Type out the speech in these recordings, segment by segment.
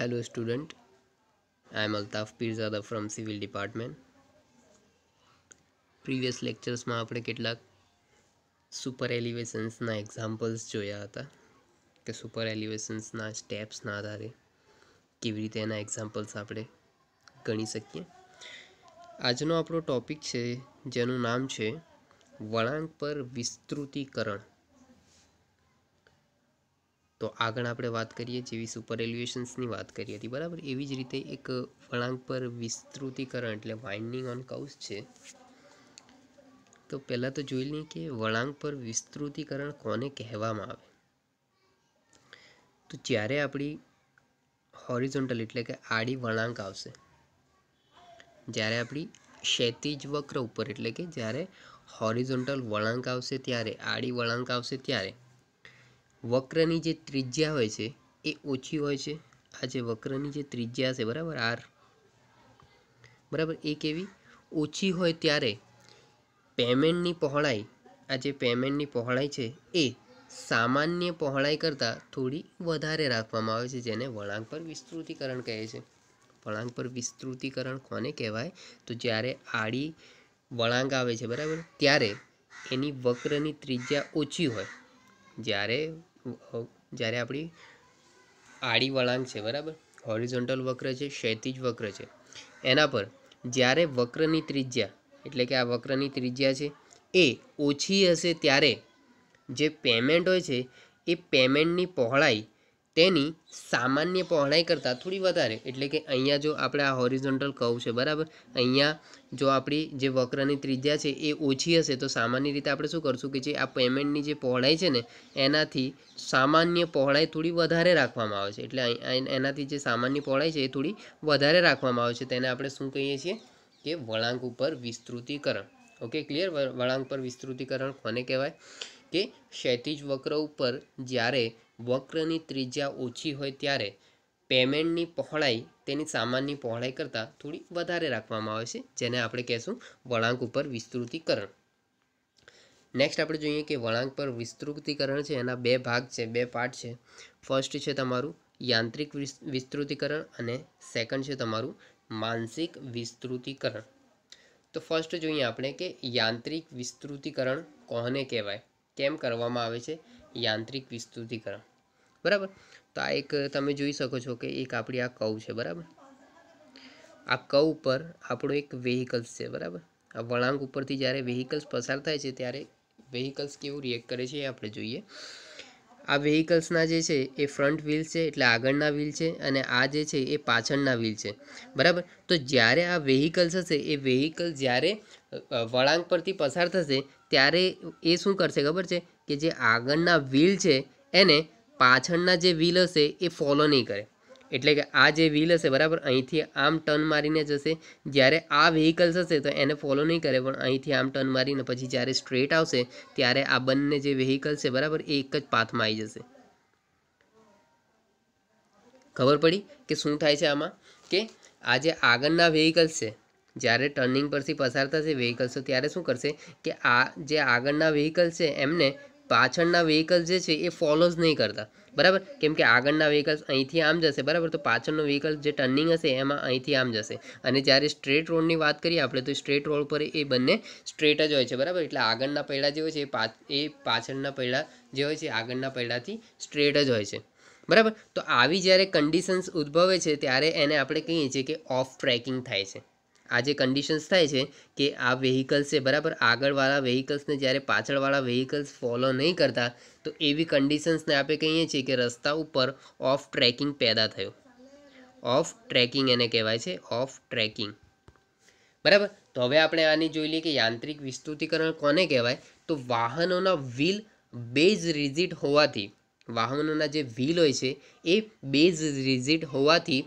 Hello student, I am Altaf Pirzada from Civil Department. Previous લેક્ચર્સમાં આપણે કેટલાક super એલિવેશન્સના examples જોયા હતા કે સુપર એલિવેશન્સના સ્ટેપ્સના આધારે કેવી રીતે એના એક્ઝામ્પલ્સ આપણે ગણી શકીએ આજનો આપણો ટોપિક છે જેનું નામ છે વળાંક પર વિસ્તૃતીકરણ તો આગળ આપણે વાત કરીએ જેવી સુપર એલ્યુએશન્સની વાત કરી હતી બરાબર એવી જ રીતે એક વળાંક પર વિસ્તૃતિકરણ એટલે વાઇન્ડિંગ ઓન કૌસ છે તો પહેલાં તો જોઈ લઈએ કે વળાંક પર વિસ્તૃતિકરણ કોને કહેવામાં આવે તો જ્યારે આપણી હોરિઝોન્ટલ એટલે કે આડી વળાંક આવશે જ્યારે આપણી ક્ષૈતિજ વક્ર ઉપર એટલે કે જ્યારે હોરિઝોન્ટલ વળાંક આવશે ત્યારે આડી વળાંક આવશે ત્યારે વક્રની જે ત્રિજ્યા હોય છે એ ઓછી હોય છે આ જે વક્રની જે ત્રિજ્યા છે બરાબર આર બરાબર એ કેવી ઓછી હોય ત્યારે પેમેન્ટની પહોળાઈ આ જે પેમેન્ટની પહોળાઈ છે એ સામાન્ય પહોળાઈ કરતાં થોડી વધારે રાખવામાં આવે છે જેને વળાંક પર વિસ્તૃતિકરણ કહે છે વળાંક પર વિસ્તૃતિકરણ કોને કહેવાય તો જ્યારે આડી વળાંક આવે છે બરાબર ત્યારે એની વક્રની ત્રિજ્યા ઓછી હોય જ્યારે જ્યારે આપણી આડી વળાંક છે બરાબર હોરિઝોન્ટલ વક્ર છે ક્ષૈતિજ વક્ર છે એના પર જ્યારે વક્રની ત્રિજ્યા એટલે કે આ વક્રની ત્રિજ્યા છે એ ઓછી હશે ત્યારે જે પેમેન્ટ હોય છે એ પેમેન્ટની પહોળાઈ તેની સામાન્ય પહોળાઈ કરતાં થોડી વધારે એટલે કે અહીંયા જો આપણે આ હોરિઝોન્ટલ કવ છે બરાબર અહીંયા જો આપણી જે વક્રની ત્રિજ્યા છે એ ઓછી હશે તો સામાન્ય રીતે આપણે શું કરશું કે જે આ પેમેન્ટની જે પહોળાઈ છે ને એનાથી સામાન્ય પહોળાઈ થોડી વધારે રાખવામાં આવે છે એટલે એનાથી જે સામાન્ય પહોળાઈ છે એ થોડી વધારે રાખવામાં આવે છે તેને આપણે શું કહીએ છીએ કે વળાંક ઉપર વિસ્તૃતિકરણ ઓકે ક્લિયર વળાંક પર વિસ્તૃતિકરણ કોને કહેવાય કે ક્ષૈતિજ વક્ર ઉપર જ્યારે વક્રની ત્રિજ્યા ઓછી હોય ત્યારે પેમેન્ટની પહોળાઈ તેની સામાન્ય પહોળાઈ કરતાં થોડી વધારે રાખવામાં આવે છે જેને આપણે કહેશું વળાંક ઉપર વિસ્તૃતિકરણ નેક્સ્ટ આપણે જોઈએ કે વળાંક પર વિસ્તૃતિકરણ છે એના બે ભાગ છે બે પાર્ટ છે ફર્સ્ટ છે તમારું યાંત્રિક વિસ્તૃતિકરણ અને સેકન્ડ છે તમારું માનસિક વિસ્તૃતિકરણ તો ફર્સ્ટ જોઈએ આપણે કે યાંત્રિક વિસ્તૃતિકરણ કોને કહેવાય કેમ કરવામાં આવે છે યાંત્રિક વિસ્તૃતિકરણ બરાબર તો આ એક તમે જોઈ શકો છો કે એક આપણી આ કવ છે બરાબર આ કવ ઉપર આપણો એક વેહિકલ્સ છે બરાબર આ વળાંક ઉપરથી જ્યારે વેહિકલ્સ પસાર થાય છે ત્યારે વેહિકલ્સ કેવું રિએક્ટ કરે છે એ આપણે જોઈએ આ વેહિકલ્સના જે છે એ ફ્રન્ટ વ્હીલ છે એટલે આગળના વ્હીલ છે અને આ જે છે એ પાછળના વ્હીલ છે બરાબર તો જ્યારે આ વેહિકલ્સ હશે એ વેહિકલ જ્યારે વળાંક પરથી પસાર થશે ત્યારે એ શું કરશે ખબર છે કે જે આગળના વ્હીલ છે એને પાછળના જે વ્હીલ હશે એ ફોલો નહીં કરે એટલે કે આ જે વ્હીલ હશે બરાબર અહીંથી આમ ટર્ન મારીને જશે જ્યારે આ વ્હીકલ્સ હશે તો એને ફોલો નહીં કરે પણ અહીંથી આમ ટર્ન મારીને પછી જ્યારે સ્ટ્રેટ આવશે ત્યારે આ બંને જે વ્હીકલ છે બરાબર એ એક જ પાથમાં આવી જશે ખબર પડી કે શું થાય છે આમાં કે આ જે આગળના વ્હીકલ્સ છે જ્યારે ટર્નિંગ પરથી પસાર થશે વ્હીકલ્સ તો ત્યારે શું કરશે કે આ જે આગળના વ્હીકલ છે એમને પાછળના વ્હીકલ્સ જે છે એ ફોલોઝ નહીં કરતા બરાબર કેમ કે આગળના વ્હીકલ્સ અહીંથી આમ જશે બરાબર તો પાછળનો વ્હીકલ જે ટર્નિંગ હશે એમાં અહીંથી આમ જશે અને જ્યારે સ્ટ્રેટ રોડની વાત કરીએ આપણે તો સ્ટ્રેટ રોડ પર એ બંને સ્ટ્રેટ જ હોય છે બરાબર એટલે આગળના પૈડા જે હોય છે એ એ પાછળના પહેલાં જે હોય છે આગળના પહેલાંથી સ્ટ્રેટ જ હોય છે બરાબર તો આવી જ્યારે કન્ડિશન્સ ઉદ્ભવે છે ત્યારે એને આપણે કહીએ છીએ કે ઓફ ટ્રેકિંગ થાય છે આ જે કન્ડિશન્સ થાય છે કે આ વેહિકલ્સે બરાબર આગળવાળા વેહિકલ્સને જ્યારે પાછળવાળા વેહિકલ્સ ફોલો નહીં કરતા તો એવી કન્ડિશન્સને આપણે કહીએ છીએ કે રસ્તા ઉપર ઓફ ટ્રેકિંગ પેદા થયો ઓફ ટ્રેકિંગ એને કહેવાય છે ઓફ ટ્રેકિંગ બરાબર તો હવે આપણે આની જોઈ લઈએ કે યાંત્રિક વિસ્તૃતિકરણ કોને કહેવાય તો વાહનોના વ્હીલ બેઝ રિઝિટ હોવાથી વાહનોના જે વ્હીલ હોય છે એ બેઝ રિઝિડ હોવાથી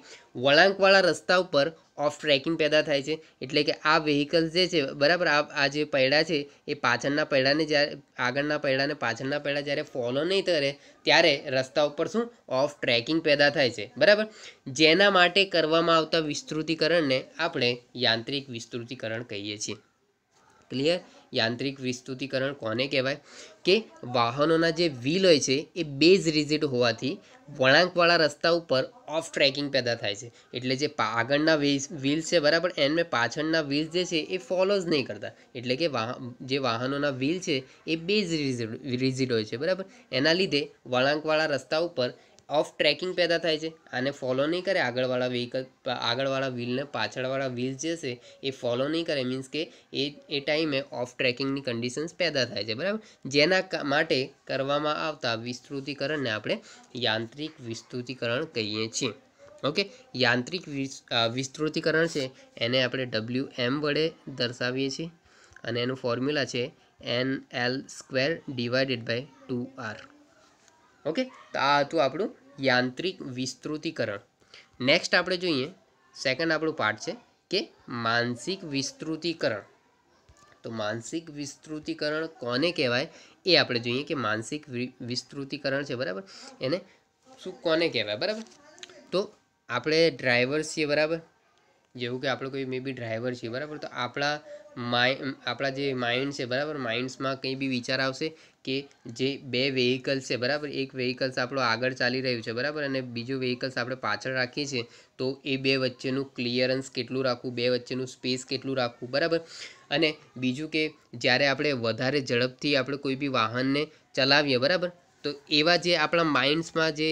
વળાંકવાળા રસ્તા ઉપર ઓફ ટ્રેકિંગ પેદા થાય છે એટલે કે આ વેહિકલ્સ જે છે બરાબર આ આ જે પૈડા છે એ પાછળના પૈડાને જ્યારે આગળના પૈડાને પાછળના પૈડા જ્યારે ફોલો નહીં કરે ત્યારે રસ્તા ઉપર શું ઓફ ટ્રેકિંગ પેદા થાય છે બરાબર જેના માટે કરવામાં આવતા વિસ્તૃતિકરણને આપણે યાંત્રિક વિસ્તૃતિકરણ કહીએ છીએ ક્લિયર યાંત્રિક વિસ્તૃતિકરણ કોને કહેવાય કે વાહનોના જે વ્હીલ હોય છે એ બેઝ રિઝિટ હોવાથી વળાંકવાળા રસ્તા ઉપર ઓફ ટ્રેકિંગ પેદા થાય છે એટલે જે આગળના વ્હીલ છે બરાબર એમને પાછળના વ્હીલ જે છે એ ફોલો જ નહીં કરતા એટલે કે જે વાહનોના વ્હીલ છે એ બેઝ રિઝિટ રિઝિટ હોય છે બરાબર એના લીધે વળાંકવાળા રસ્તા ઉપર ઓફ ટ્રેકિંગ પેદા થાય છે આને ફોલો નહીં કરે આગળવાળા વ્હીકલ આગળવાળા વ્હીલને પાછળવાળા વ્હીલ જે છે એ ફોલો નહીં કરે મીન્સ કે એ એ ટાઈમે ઓફ ટ્રેકિંગની કન્ડિશન્સ પેદા થાય છે બરાબર જેના માટે કરવામાં આવતા વિસ્તૃતિકરણને આપણે યાંત્રિક વિસ્તૃતિકરણ કહીએ છીએ ઓકે યાંત્રિક વિસ્તૃતિકરણ છે એને આપણે ડબલ્યુ એમ વડે દર્શાવીએ છીએ અને એનું ફોર્મ્યુલા છે N L square divided by two R okay તો આ હતું આપણું યાંત્રિક વિસ્તૃતિકરણ નેક્સ્ટ આપણે જોઈએ સેકન્ડ આપણું પાર્ટ છે કે માનસિક વિસ્તૃતિકરણ તો માનસિક વિસ્તૃતિકરણ કોને કહેવાય એ આપણે જોઈએ કે માનસિક વિસ્તૃતિકરણ છે બરાબર એને શું કોને કહેવાય બરાબર તો આપણે ડ્રાઈવર છીએ બરાબર જેવું કે આપણે કોઈ મે બી ડ્રાઈવર છીએ બરાબર તો આપણા માઇ આપણા જે માઇન્ડ છે બરાબર માઇન્ડ્સમાં કંઈ બી વિચાર આવશે કે જે બે વેહિકલ્સ છે બરાબર એક વેહિકલ્સ આપણો આગળ ચાલી રહ્યું છે બરાબર અને બીજું વેહિકલ્સ આપણે પાછળ રાખીએ છીએ તો એ બે વચ્ચેનું ક્લિયરન્સ કેટલું રાખવું બે વચ્ચેનું સ્પેસ કેટલું રાખવું બરાબર અને બીજું કે જ્યારે આપણે વધારે ઝડપથી આપણે કોઈ બી વાહનને ચલાવીએ બરાબર તો એવા જે આપણા માઇન્ડ્સમાં જે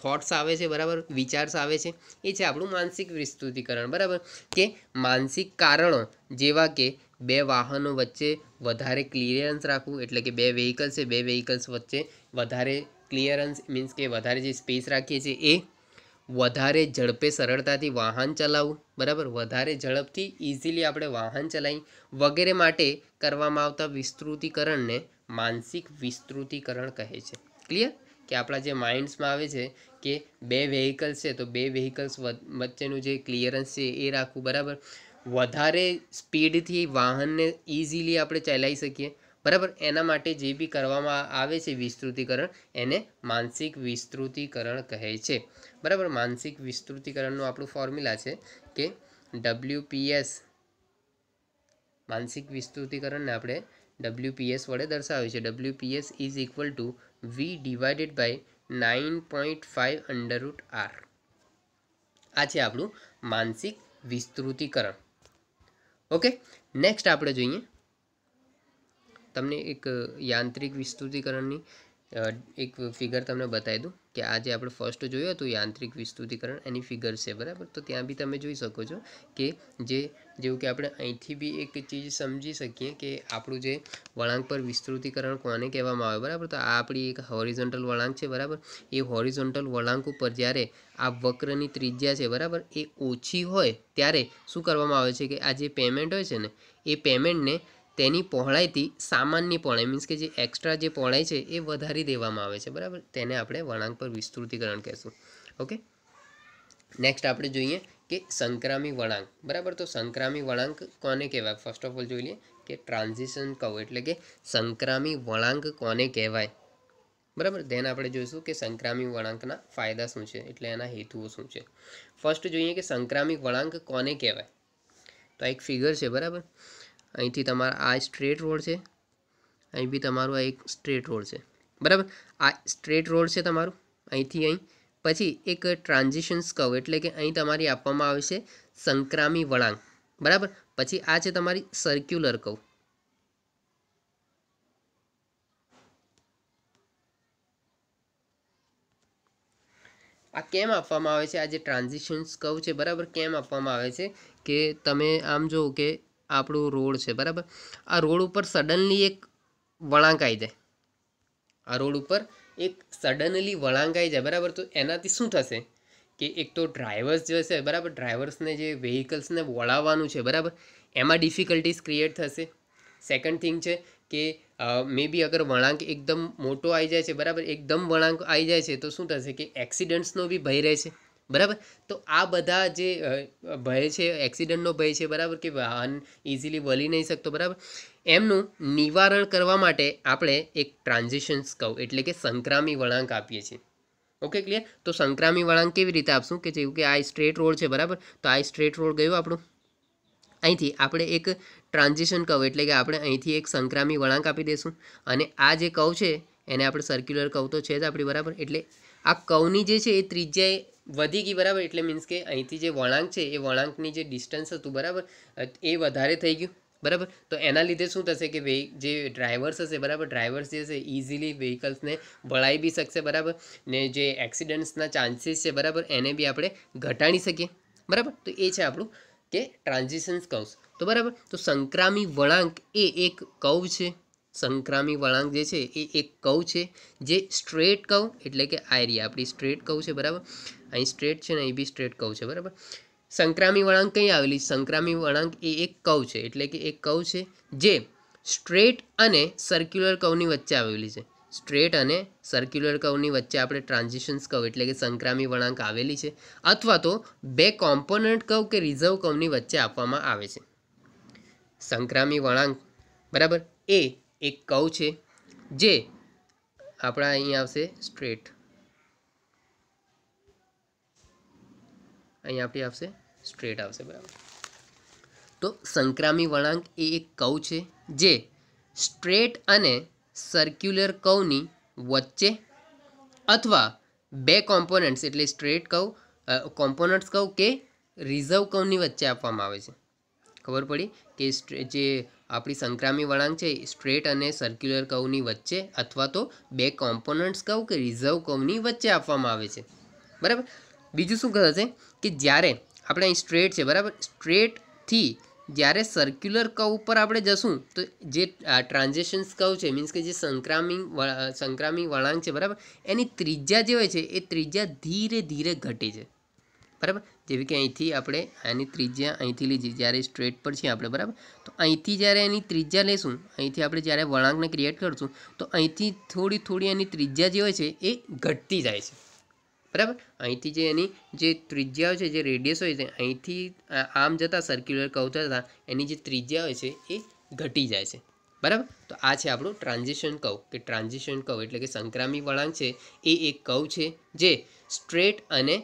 થોટ્સ આવે છે બરાબર વિચાર્સ આવે છે એ છે આપણું માનસિક વિસ્તૃતિકરણ બરાબર કે માનસિક કારણો જેવા કે બે વાહનો વચ્ચે વધારે ક્લિયરન્સ રાખવું એટલે કે બે વેહિકલ્સ છે બે વેહિકલ્સ વચ્ચે વધારે ક્લિયરન્સ મીન્સ કે વધારે જે સ્પેસ રાખીએ છીએ એ વધારે ઝડપે સરળતાથી વાહન ચલાવવું બરાબર વધારે ઝડપથી ઇઝીલી આપણે વાહન ચલાવી વગેરે માટે કરવામાં આવતા વિસ્તૃતિકરણને માનસિક વિસ્તૃતિકરણ કહે છે ક્લિયર કે આપણા જે માઇન્ડ્સમાં આવે છે કે બે વેહિકલ્સ છે તો બે વેહિકલ્સ વચ્ચેનું જે ક્લિયરન્સ છે એ રાખવું બરાબર વધારે સ્પીડથી વાહનને ઇઝીલી આપણે ચલાવી શકીએ બરાબર એના માટે જે બી કરવામાં આવે છે વિસ્તૃતિકરણ એને માનસિક વિસ્તૃતિકરણ કહે છે બરાબર માનસિક વિસ્તૃતિકરણનું આપણું ફોર્મ્યુલા છે કે ડબલ્યુપીએસ માનસિક વિસ્તૃતિકરણને આપણે ડબલ્યુપીએસ વડે દર્શાવ્યું છે WPS is equal to V divided by nine point five under root R આ છે આપણું માનસિક વિસ્તૃતિકરણ ઓકે નેક્સ્ટ આપણે જોઈએ તમને એક યાંત્રિક વિસ્તૃતિકરણની એક ફિગર તમને બતાવી દઉં કે આજે આપણે ફર્સ્ટ જોયું હતું યાંત્રિક વિસ્તૃતિકરણ એની ફિગર છે બરાબર તો ત્યાં બી તમે જોઈ શકો છો કે જે જેવું કે આપણે અહીંથી બી એક ચીજ સમજી શકીએ કે આપણું જે વળાંક પર વિસ્તૃતિકરણ કોને કહેવામાં આવે બરાબર તો આ આપણી એક હોરિઝોન્ટલ વળાંક છે બરાબર એ હોરિઝોન્ટલ વળાંક ઉપર જ્યારે આ વક્રની ત્રિજ્યા છે બરાબર એ ઓછી હોય ત્યારે શું કરવામાં આવે છે કે આ જે પેમેન્ટ હોય છે ને એ પેમેન્ટને તેની પહોળાઈથી સામાન્ય પહોળાઈ મીન્સ કે જે એક્સ્ટ્રા જે પહોળાઈ છે એ વધારી દેવામાં આવે છે બરાબર તેને આપણે વળાંક પર વિસ્તૃતિકરણ કહેશું ઓકે નેક્સ્ટ આપણે જોઈએ કે સંક્રામી વળાંક બરાબર તો સંક્રામી વળાંક કોને કહેવાય ફર્સ્ટ ઓફ ઓલ જોઈ લઈએ કે ટ્રાન્ઝિશન કહું એટલે કે સંક્રામી વળાંક કોને કહેવાય બરાબર ધ્યાન આપણે જોઈશું કે સંક્રામી વળાંકના ફાયદા શું છે એટલે એના હેતુઓ શું છે ફર્સ્ટ જોઈએ કે સંક્રામી વળાંક કોને કહેવાય તો આ એક ફિગર છે બરાબર અહીંથી તમારા આ સ્ટ્રેટ રોડ છે અહીં બી તમારું આ એક સ્ટ્રેટ રોડ છે બરાબર આ સ્ટ્રેટ રોડ છે તમારું અહીંથી અહીં પછી એક ટ્રાન્ઝિશન્સ કવ એટલે કે અહીં તમારી આપવામાં આવે છે સંક્રામી વળાંક બરાબર પછી આ છે તમારી સર્ક્યુલર કવ આ કેમ આપવામાં આવે છે આ જે ટ્રાન્ઝિશન્સ કવ છે બરાબર કેમ આપવામાં આવે છે કે તમે આમ જોવો કે આપણું રોડ છે બરાબર આ રોડ ઉપર સડનલી એક વળાંક આવી જાય આ રોડ ઉપર એક સડનલી વળાંક આવી જાય બરાબર તો એનાથી શું થશે કે એક તો ડ્રાઈવર્સ જે છે બરાબર ડ્રાઈવર્સને જે વેહિકલ્સને વળાવવાનું છે બરાબર એમાં ડિફિકલ્ટીસ ક્રિએટ થશે સેકન્ડ થિંગ છે કે મે બી અગર વળાંક એકદમ મોટો આવી જાય છે બરાબર એકદમ વળાંક આવી જાય છે તો શું થશે કે એક્સિડન્ટ્સનો બી ભય રહે છે બરાબર તો આ બધા જે ભય છે એક્સિડન્ટનો ભય છે બરાબર કે વાહન ઇઝીલી વળી નહીં શકતો બરાબર એમનું નિવારણ કરવા માટે આપણે એક ટ્રાન્ઝિશન સ્કવ એટલે કે સંક્રામી વળાંક આપીએ છીએ ઓકે ક્લિયર તો સંક્રામી વળાંક કેવી રીતે આપશું કે જેવું કે આ સ્ટ્રેટ રોડ છે બરાબર તો આ સ્ટ્રેટ રોડ ગયો આપણું અહીંથી આપણે એક ટ્રાન્ઝિશન કવ એટલે કે આપણે અહીંથી એક સંક્રામી વળાંક આપી દઈશું અને આ જે કવ છે એને આપણે સર્ક્યુલર કવ તો છે જ આપણી બરાબર એટલે આ કવની જે છે એ ત્રિજ્યા વધી ગઈ બરાબર એટલે મીન્સ કે અહીંથી જે વળાંક છે એ વળાંકની જે ડિસ્ટન્સ હતું બરાબર એ વધારે થઈ ગયું બરાબર તો એના લીધે શું થશે કે જે ડ્રાઈવર્સ હશે બરાબર ડ્રાઈવર્સ જે છે ઇઝીલી વ્હીકલ્સને વળાઈ બી શકશે બરાબર ને જે એક્સિડન્ટ્સના ચાન્સીસ છે બરાબર એને બી આપણે ઘટાડી શકીએ બરાબર તો એ છે આપણું કે ટ્રાન્ઝિશન્સ કવ્સ તો બરાબર તો સંક્રામી વળાંક એ એક કવ છે સંક્રામી વળાંક જે છે એ એક કવ છે જે સ્ટ્રેટ કવ એટલે કે આયરી આપણી સ્ટ્રેટ કવ છે બરાબર અહીં સ્ટ્રેટ છે ને અહીં બી સ્ટ્રેટ કવ છે બરાબર સંક્રામી વળાંક કઈ આવેલી સંક્રામી વળાંક એ એક કવ છે એટલે કે એક કવ છે જે સ્ટ્રેટ અને સર્ક્યુલર કવની વચ્ચે આવેલી છે સ્ટ્રેટ અને સર્ક્યુલર કવની વચ્ચે આપણે ટ્રાન્ઝિશન્સ કવ એટલે કે સંક્રામી વળાંક આવેલી છે અથવા તો બે કોમ્પોનન્ટ કર્વ કે રિઝર્વ કવની વચ્ચે આપવામાં આવે છે સંક્રામી વળાંક બરાબર એ એક કવ છે જે આપણા અહીં આવશે સ્ટ્રેટ અહીં આપણી આવશે સ્ટ્રેટ આવશે બરાબર તો સંક્રામી વળાંક એ એક કવ છે જે સ્ટ્રેટ અને સર્ક્યુલર કવની વચ્ચે અથવા બે કોમ્પોનન્ટ્સ એટલે સ્ટ્રેટ કવ કોમ્પોનન્ટ્સ કવ કે રિઝર્વ કવની વચ્ચે આપવામાં આવે છે ખબર પડી કે જે આપણી સંક્રામી વળાંક છે સ્ટ્રેટ અને સર્ક્યુલર કર્વની વચ્ચે અથવા તો બે કોમ્પોનન્ટ્સ કર્વ કે રિઝર્વ કવની વચ્ચે આપવામાં આવે છે બરાબર બીજું શું થશે કે જ્યારે આપણે અહીં સ્ટ્રેટ છે બરાબર સ્ટ્રેટથી જ્યારે સર્ક્યુલર કવ ઉપર આપણે જશું તો જે ટ્રાન્ઝેક્શન્સ કવ છે મીન્સ કે જે સંક્રામી સંક્રામી વળાંક છે બરાબર એની ત્રિજ્યા જે હોય છે એ ત્રિજ્યા ધીરે ધીરે ઘટે છે બરાબર જેવી કે અહીંથી આપણે આની ત્રિજ્યા અહીંથી લીધી જ્યારે સ્ટ્રેટ પર છીએ આપણે બરાબર તો અહીંથી જ્યારે એની ત્રિજ્યા લેશું અહીંથી આપણે જ્યારે વળાંકને ક્રિએટ કરશું તો અહીંથી થોડી થોડી એની ત્રિજ્યા જે હોય છે એ ઘટતી જાય છે બરાબર અહીંથી જે એની જે ત્રિજ્યા હોય છે જે રેડિયસ હોય છે અહીંથી આમ જતાં સર્ક્યુલર કવ થતાં એની જે ત્રિજ્યા હોય છે એ ઘટી જાય છે બરાબર તો આ છે આપણું ટ્રાન્ઝેશન કવ કે ટ્રાન્ઝેશન કવ એટલે કે સંક્રામી વળાંક છે એ એક કવ છે જે સ્ટ્રેટ અને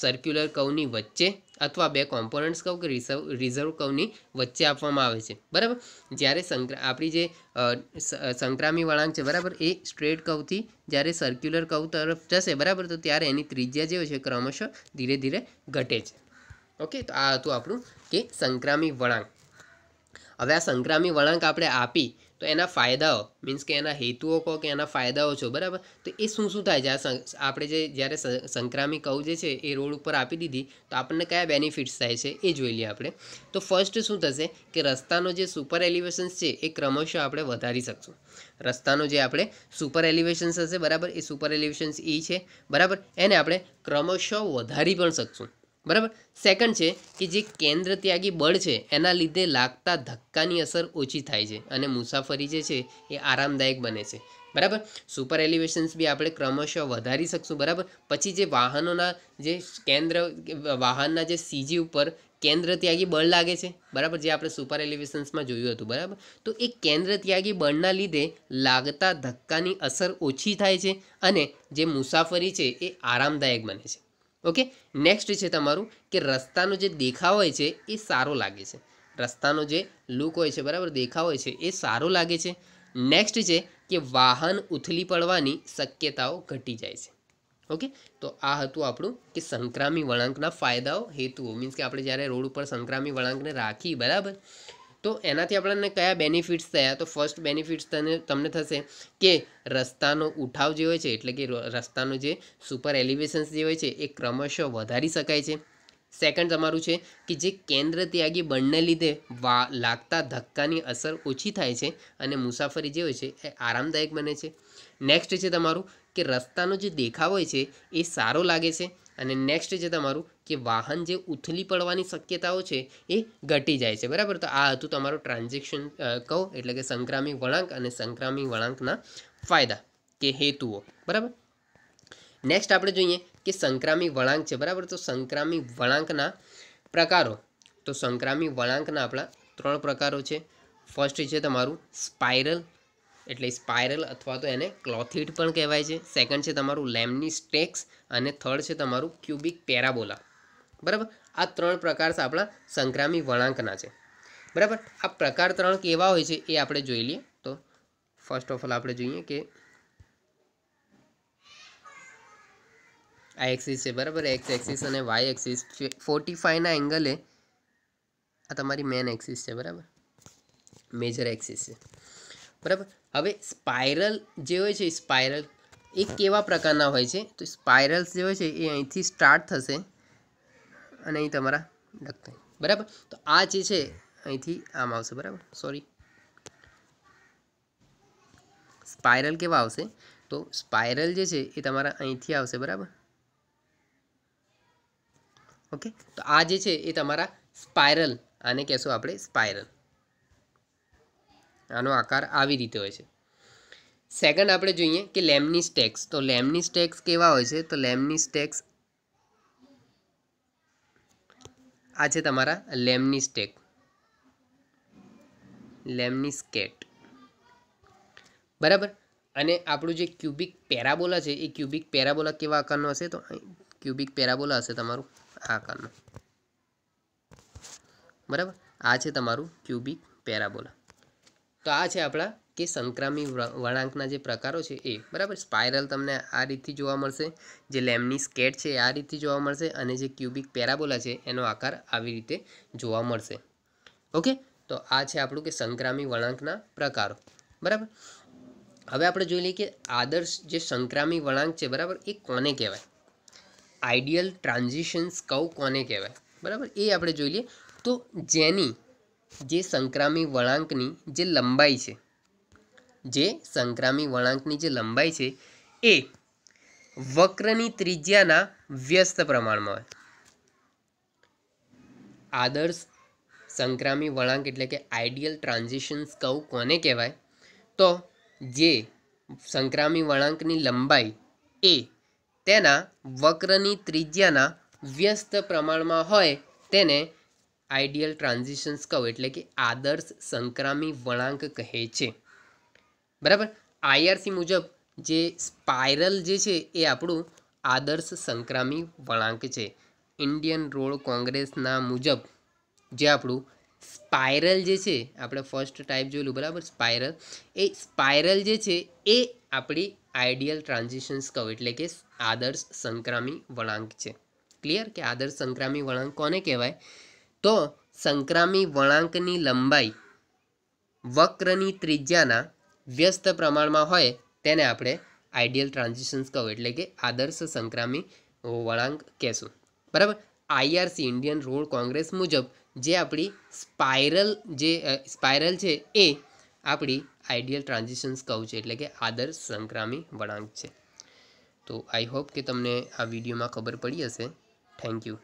સર્ક્યુલર કવની વચ્ચે અથવા બે કોમ્પોનન્ટ્સ કર્વ કે રિઝર્વ રિઝર્વ કર્વની વચ્ચે આપવામાં આવે છે બરાબર જ્યારે સંક્રા આપણી જે સંક્રામી વળાંક છે બરાબર એ સ્ટ્રેટ કર્વથી જ્યારે સર્ક્યુલર કર્વ તરફ જશે બરાબર તો ત્યારે એની ત્રિજ્યા જે હોય છે ક્રમશઃ ધીરે ધીરે ઘટે છે ઓકે તો આ હતું આપણું કે સંક્રામી વળાંક હવે આ સંક્રામી વળાંક આપણે આપી તો એના ફાયદાઓ મીન્સ કે એના હેતુઓ કહો કે એના ફાયદાઓ છો બરાબર તો એ શું શું થાય છે આ આપણે જે જ્યારે સંક્રામી કવ જે છે એ રોડ ઉપર આપી દીધી તો આપણને કયા બેનિફિટ્સ થાય છે એ જોઈ લઈએ આપણે તો ફર્સ્ટ શું થશે કે રસ્તાનો જે સુપર એલિવેશન્સ છે એ ક્રમશઃ આપણે વધારી શકશું રસ્તાનો જે આપણે સુપર એલિવેશન્સ હશે બરાબર એ સુપર એલિવેશન્સ એ છે બરાબર એને આપણે ક્રમશઃ વધારી પણ શકશું બરાબર સેકન્ડ છે કે જે કેન્દ્ર ત્યાગી બળ છે એના લીધે લાગતા ધક્કાની અસર ઓછી થાય છે અને મુસાફરી જે છે એ આરામદાયક બને છે બરાબર સુપર એલિવેશન્સ બી આપણે ક્રમશઃ વધારી શકશું બરાબર પછી જે વાહનોના જે કેન્દ્ર વાહનના જે સીજી ઉપર કેન્દ્ર ત્યાગી બળ લાગે છે બરાબર જે આપણે સુપર એલિવેશન્સમાં જોયું હતું બરાબર તો એ કેન્દ્ર ત્યાગી બળના લીધે લાગતા ધક્કાની અસર ઓછી થાય છે અને જે મુસાફરી છે એ આરામદાયક બને છે ઓકે નેક્સ્ટ છે તમારું કે રસ્તાનો જે દેખાવ હોય છે એ સારો લાગે છે રસ્તાનો જે લુક હોય છે બરાબર દેખાવ હોય છે એ સારો લાગે છે નેક્સ્ટ છે કે વાહન ઉથલી પડવાની શક્યતાઓ ઘટી જાય છે ઓકે તો આ હતું આપણું કે સંક્રામી વળાંકના ફાયદાઓ હેતુઓ મીન્સ કે આપણે જ્યારે રોડ ઉપર સંક્રામી વળાંકને રાખી બરાબર તો એનાથી આપણને કયા બેનિફિટ્સ થયા તો ફર્સ્ટ બેનિફિટ્સ તને તમને થશે કે રસ્તાનો ઉઠાવ જે હોય છે એટલે કે રસ્તાનો જે સુપર એલિવેશન્સ જે હોય છે એ ક્રમશઃ વધારી શકાય છે સેકન્ડ તમારું છે કે જે કેન્દ્ર ત્યાગી બંને લીધે વા લાગતા ધક્કાની અસર ઓછી થાય છે અને મુસાફરી જે હોય છે એ આરામદાયક બને છે નેક્સ્ટ છે તમારું કે રસ્તાનો જે દેખાવ હોય છે એ સારો લાગે છે અને નેક્સ્ટ છે તમારું કે વાહન જે ઉથલી પડવાની શક્યતાઓ છે એ ઘટી જાય છે બરાબર તો આ હતું તમારું ટ્રાન્ઝેક્શન કહો એટલે કે સંક્રામી વળાંક અને સંક્રામી વળાંકના ફાયદા કે હેતુઓ બરાબર નેક્સ્ટ આપણે જોઈએ કે સંક્રામી વળાંક છે બરાબર તો સંક્રામી વળાંકના પ્રકારો તો સંક્રામી વળાંકના આપણા ત્રણ પ્રકારો છે ફર્સ્ટ છે તમારું સ્પાઇરલ એટલે સ્પાયરલ અથવા તો એને ક્લોથિટ પણ કહેવાય છે સેકન્ડ છે તમારું લેમની સ્ટેક્સ અને થર્ડ છે તમારું ક્યુબિક પેરાબોલા બરાબર આ ત્રણ પ્રકાર આપણા સંક્રામી વળાંકના છે બરાબર આ પ્રકાર ત્રણ કેવા હોય છે એ આપણે જોઈ લઈએ તો ફર્સ્ટ ઓફ ઓલ આપણે જોઈએ કે આ એક્સિસ છે બરાબર એક્સ એક્સિસ અને વાય એક્સિસ ફોર્ટી ફાઈવના એંગલે આ તમારી મેન એક્સિસ છે બરાબર મેજર એક્સિસ છે બરાબર હવે સ્પાયરલ જે હોય છે સ્પાયરલ એ કેવા પ્રકારના હોય છે તો સ્પાયરલ્સ જે હોય છે એ અહીંથી સ્ટાર્ટ થશે અને અહીં તમારા લખતા બરાબર તો આ જે છે અહીંથી આમ આવશે બરાબર સોરી સ્પાયરલ કેવા આવશે તો સ્પાયરલ જે છે એ તમારા અહીંથી આવશે બરાબર ઓકે તો આ જે છે એ તમારા સ્પાયરલ આને કહેશું આપણે સ્પાયરલ આનો આકાર આવી રીતે હોય છે સેકન્ડ આપણે જોઈએ કે લેમની સ્ટેક્સ તો લેમની સ્ટેક્સ કેવા હોય છે તો લેમની સ્ટેક્સ આ છે તમારા લેમની સ્ટેક લેમની સ્કેટ બરાબર અને આપણું જે ક્યુબિક પેરાબોલા છે એ ક્યુબિક પેરાબોલા કેવા આકારનું હશે તો ક્યુબિક પેરાબોલા હશે તમારું આ આકારનું બરાબર આ છે તમારું ક્યુબિક પેરાબોલા તો આ છે આપણા કે સંક્રામી વળાંકના જે પ્રકારો છે એ બરાબર સ્પાયરલ તમને આ રીતથી જોવા મળશે જે લેમની સ્કેટ છે આ રીતથી જોવા મળશે અને જે ક્યુબિક પેરાબોલા છે એનો આકાર આવી રીતે જોવા મળશે ઓકે તો આ છે આપણું કે સંક્રામી વળાંકના પ્રકારો બરાબર હવે આપણે જોઈ લઈએ કે આદર્શ જે સંક્રામી વળાંક છે બરાબર એ કોને કહેવાય આઈડિયલ ટ્રાન્ઝિશન્સ કવ કોને કહેવાય બરાબર એ આપણે જોઈ લઈએ તો જેની જે સંક્રામી વળાંકની જે લંબાઈ છે જે સંક્રામી વળાંકની જે લંબાઈ છે એ વક્રની ત્રિજ્યાના વ્યસ્ત પ્રમાણમાં હોય આદર્શ સંક્રામી વળાંક એટલે કે આઈડિયલ ટ્રાન્ઝિશન્સ કવ કોને કહેવાય તો જે સંક્રામી વળાંકની લંબાઈ એ તેના વક્રની ત્રિજ્યાના વ્યસ્ત પ્રમાણમાં હોય તેને આઈડિયલ ટ્રાન્ઝિશન્સ કહું એટલે કે આદર્શ સંક્રામી વળાંક કહે છે બરાબર આઈઆરસી મુજબ જે સ્પાયરલ જે છે એ આપણું આદર્શ સંક્રામી વળાંક છે ઇન્ડિયન રોડ કોંગ્રેસના મુજબ જે આપણું સ્પાયરલ જે છે આપણે ફર્સ્ટ ટાઈપ જોયેલું બરાબર સ્પાયરલ એ સ્પાયરલ જે છે એ આપણી આઈડિયલ ટ્રાન્ઝિશન્સ કહો એટલે કે આદર્શ સંક્રામી વળાંક છે ક્લિયર કે આદર્શ સંક્રામી વળાંક કોને કહેવાય તો સંક્રામી વળાંકની લંબાઈ વક્રની ત્રિજ્યાના વ્યસ્ત પ્રમાણમાં હોય તેને આપણે આઈડિયલ ટ્રાન્ઝેક્શન્સ કહું એટલે કે આદર્શ સંક્રામી વળાંક કહેશું બરાબર આઈઆરસી ઇન્ડિયન રોડ કોંગ્રેસ મુજબ જે આપણી સ્પાયરલ જે સ્પાયરલ છે એ આપણી આઈડિયલ ટ્રાન્ઝેક્શન્સ કહું છે એટલે કે આદર્શ સંક્રામી વળાંક છે તો આઈ હોપ કે તમને આ વિડીયોમાં ખબર પડી હશે થેન્ક યુ